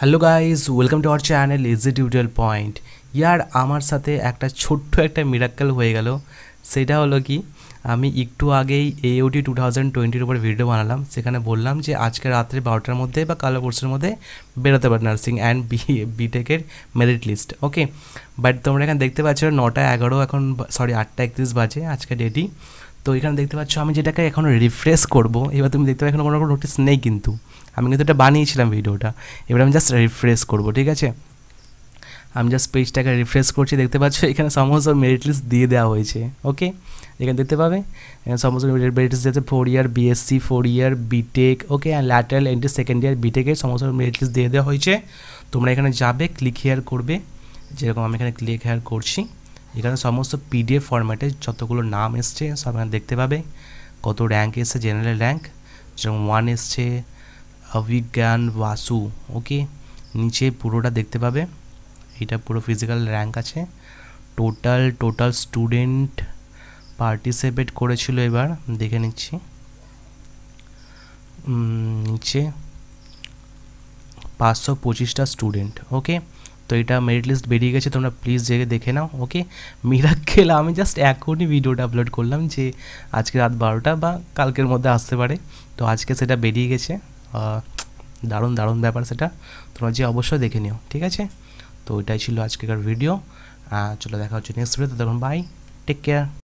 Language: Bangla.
hello guys welcome to our channel easy tutorial point यार আমার সাথে একটা ছোট্ট একটা মিরাকল হয়ে গেল সেটা হলো কি আমি একটু আগেই एओटी 2020 এর উপর ভিডিও বানালাম সেখানে বললাম যে আজকে রাতে 12টার মধ্যে বা কালকের মধ্যে বেড়াতে পার নার্সিং এন্ড बीटेक এর मेरिट लिस्ट ओके बट তোমরা এখন দেখতে পাচ্ছো 9টা 11 এখন সরি 8:00 बजे आज का डेडी তো এখানে দেখতে পাচ্ছ আমি যেটাকে এখন রিফ্রেশ করব এবার তুমি দেখতে পাচ্ছ এখন কোনো নোটিস নেই কিন্তু আমি কিন্তু এটা বানিয়েছিলাম ভিডিওটা এবার আমি জাস্ট রিফ্রেশ করব ঠিক আছে আমি জাস্ট পেজটাকে রিফ্রেশ করছি দেখতে পাচ্ছ এখানে সমস্ত মেরিট লিস্ট দিয়ে দেওয়া হয়েছে ওকে এখানে দেখতে পাবে সমস্ত মেরিট লিস্ট দিয়েছে four year BSc four year BTech okay আর ল্যাটারাল এন্ট্রি সেকেন্ড ইয়ার বিটেকের সমস্ত মেরিট লিস্ট দিয়ে দেওয়া হয়েছে তোমরা এখানে যাবে ক্লিক হেয়ার করবে যেরকম আমি এখানে ক্লিক হেয়ার করছি এখানে সমস্ত পিডিএফ ফরম্যাটে যতগুলো নাম এসছে সব এখানে দেখতে পাবে কত র্যাঙ্ক এসছে জেনারেল র্যাঙ্ক যেমন ওয়ান এসছে অভিজ্ঞান বাসু ওকে নিচে পুরোটা দেখতে পাবে এটা পুরো ফিজিক্যাল র্যাঙ্ক আছে টোটাল টোটাল স্টুডেন্ট পার্টিসিপেট করেছিল এবার দেখে নিচ্ছি নিচে পাঁচশো পঁচিশটা স্টুডেন্ট ওকে তো এটা মেরিট লিস্ট বেরিয়ে গেছে তোমরা প্লিজ জেগে দেখে নাও ওকে মিরাক্কেল আমি জাস্ট এখনই ভিডিওটা আপলোড করলাম যে আজকে রাত বারোটা বা কালকের মধ্যে আসতে পারে তো আজকে সেটা বেরিয়ে গেছে দারুণ দারুণ ব্যাপার সেটা তোমরা যে অবশ্যই দেখে নিও ঠিক আছে তো এটাই ছিল আজকেকার ভিডিও চলো দেখা হচ্ছে নেক্সট ভিডিও তখন বাই টেক কেয়ার